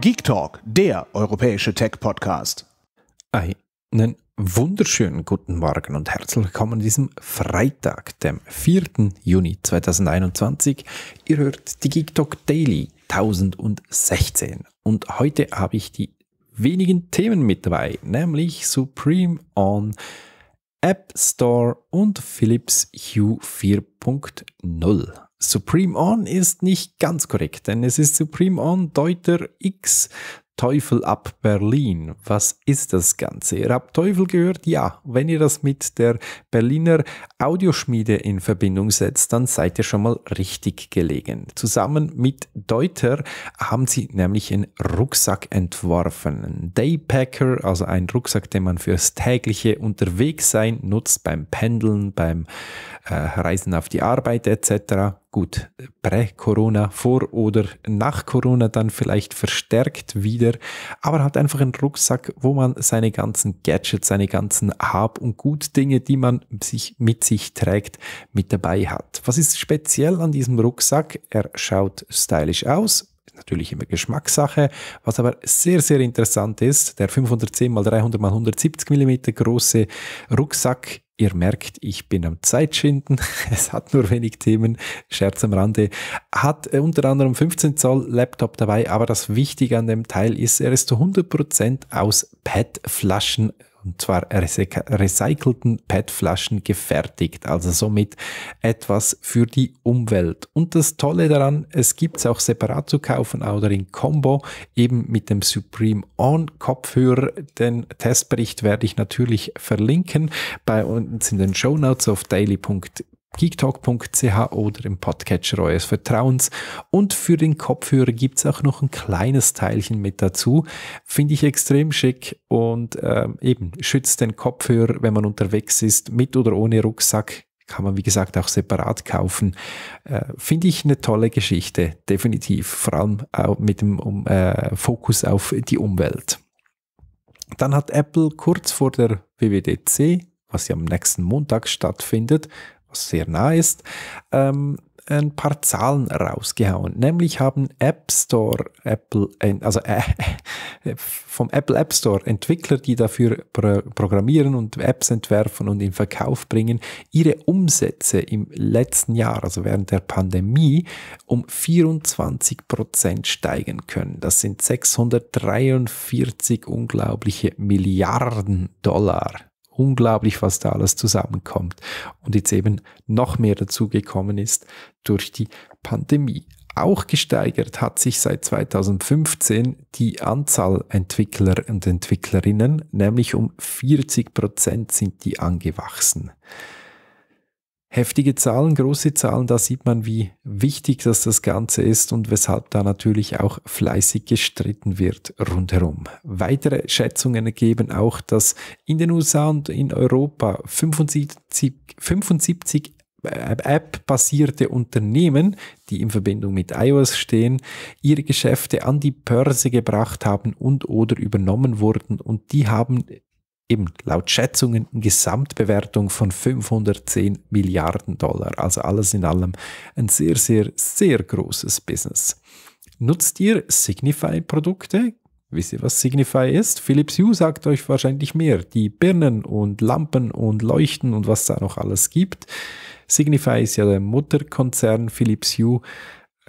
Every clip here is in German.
Geek Talk, der europäische Tech-Podcast. Einen wunderschönen guten Morgen und herzlich willkommen an diesem Freitag, dem 4. Juni 2021. Ihr hört die Geek Talk Daily 1016 und heute habe ich die wenigen Themen mit dabei, nämlich Supreme on App Store und Philips Hue 4.0. Supreme On ist nicht ganz korrekt, denn es ist Supreme On Deuter X Teufel ab Berlin. Was ist das Ganze? Ihr habt Teufel gehört? Ja. Wenn ihr das mit der Berliner Audioschmiede in Verbindung setzt, dann seid ihr schon mal richtig gelegen. Zusammen mit Deuter haben sie nämlich einen Rucksack entworfen. Ein Daypacker, also ein Rucksack, den man fürs tägliche Unterwegssein nutzt, beim Pendeln, beim äh, Reisen auf die Arbeit etc gut, prä-Corona, vor oder nach Corona dann vielleicht verstärkt wieder, aber hat einfach einen Rucksack, wo man seine ganzen Gadgets, seine ganzen Hab- und Gut-Dinge, die man sich mit sich trägt, mit dabei hat. Was ist speziell an diesem Rucksack? Er schaut stylisch aus, natürlich immer Geschmackssache. Was aber sehr, sehr interessant ist, der 510 x 300 x 170 mm große Rucksack Ihr merkt, ich bin am Zeitschinden. Es hat nur wenig Themen. Scherz am Rande. Hat äh, unter anderem 15 Zoll Laptop dabei, aber das Wichtige an dem Teil ist, er ist zu 100% aus PET-Flaschen und zwar recycelten PET-Flaschen gefertigt, also somit etwas für die Umwelt. Und das Tolle daran, es gibt es auch separat zu kaufen oder in Combo, eben mit dem Supreme On Kopfhörer. Den Testbericht werde ich natürlich verlinken bei uns in den Show Notes auf daily.de geektalk.ch oder im Podcatcher eures Vertrauens. Und für den Kopfhörer gibt es auch noch ein kleines Teilchen mit dazu. Finde ich extrem schick und ähm, eben schützt den Kopfhörer, wenn man unterwegs ist, mit oder ohne Rucksack. Kann man, wie gesagt, auch separat kaufen. Äh, Finde ich eine tolle Geschichte, definitiv. Vor allem auch mit dem um, äh, Fokus auf die Umwelt. Dann hat Apple kurz vor der WWDC was ja am nächsten Montag stattfindet, sehr nah ist, ähm, ein paar Zahlen rausgehauen. Nämlich haben App Store, Apple, äh, also äh, äh, vom Apple App Store Entwickler, die dafür pro programmieren und Apps entwerfen und in Verkauf bringen, ihre Umsätze im letzten Jahr, also während der Pandemie, um 24 Prozent steigen können. Das sind 643 unglaubliche Milliarden Dollar unglaublich, was da alles zusammenkommt und jetzt eben noch mehr dazugekommen ist durch die Pandemie. Auch gesteigert hat sich seit 2015 die Anzahl Entwickler und Entwicklerinnen, nämlich um 40 Prozent sind die angewachsen heftige Zahlen, große Zahlen, da sieht man, wie wichtig das, das Ganze ist und weshalb da natürlich auch fleißig gestritten wird rundherum. Weitere Schätzungen ergeben auch, dass in den USA und in Europa 75, 75 äh, App-basierte Unternehmen, die in Verbindung mit iOS stehen, ihre Geschäfte an die Börse gebracht haben und oder übernommen wurden und die haben eben laut Schätzungen eine Gesamtbewertung von 510 Milliarden Dollar. Also alles in allem ein sehr, sehr, sehr großes Business. Nutzt ihr Signify-Produkte? Wisst ihr, was Signify ist? Philips Hue sagt euch wahrscheinlich mehr. Die Birnen und Lampen und Leuchten und was da noch alles gibt. Signify ist ja der Mutterkonzern Philips Hue.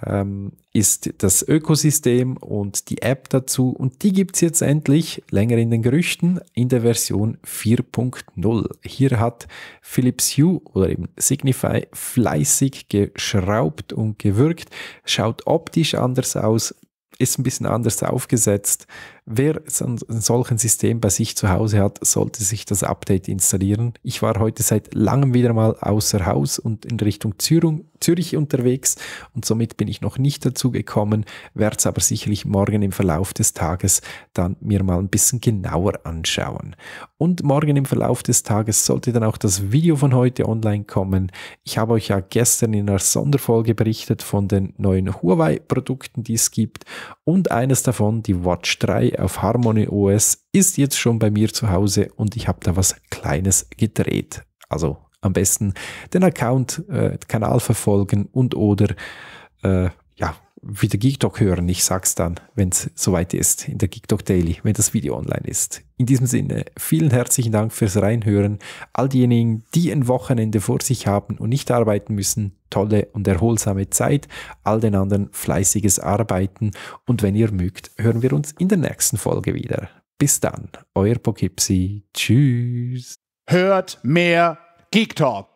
Ähm, ist das Ökosystem und die App dazu. Und die gibt es jetzt endlich länger in den Gerüchten in der Version 4.0. Hier hat Philips Hue oder eben Signify fleißig geschraubt und gewirkt. Schaut optisch anders aus, ist ein bisschen anders aufgesetzt Wer ein, solchen System bei sich zu Hause hat, sollte sich das Update installieren. Ich war heute seit langem wieder mal außer Haus und in Richtung Zürich unterwegs und somit bin ich noch nicht dazu gekommen, werde es aber sicherlich morgen im Verlauf des Tages dann mir mal ein bisschen genauer anschauen. Und morgen im Verlauf des Tages sollte dann auch das Video von heute online kommen. Ich habe euch ja gestern in einer Sonderfolge berichtet von den neuen Huawei-Produkten, die es gibt und eines davon, die Watch 3 auf Harmony OS ist jetzt schon bei mir zu Hause und ich habe da was Kleines gedreht. Also am besten den Account, äh, Kanal verfolgen und oder äh, ja, wieder Geek Talk hören. Ich sag's dann, wenn es soweit ist, in der Geek Talk Daily, wenn das Video online ist. In diesem Sinne, vielen herzlichen Dank fürs Reinhören. All diejenigen, die ein Wochenende vor sich haben und nicht arbeiten müssen, tolle und erholsame Zeit. All den anderen fleißiges Arbeiten. Und wenn ihr mögt, hören wir uns in der nächsten Folge wieder. Bis dann, euer Pokipsi. Tschüss. Hört mehr Geek Talk.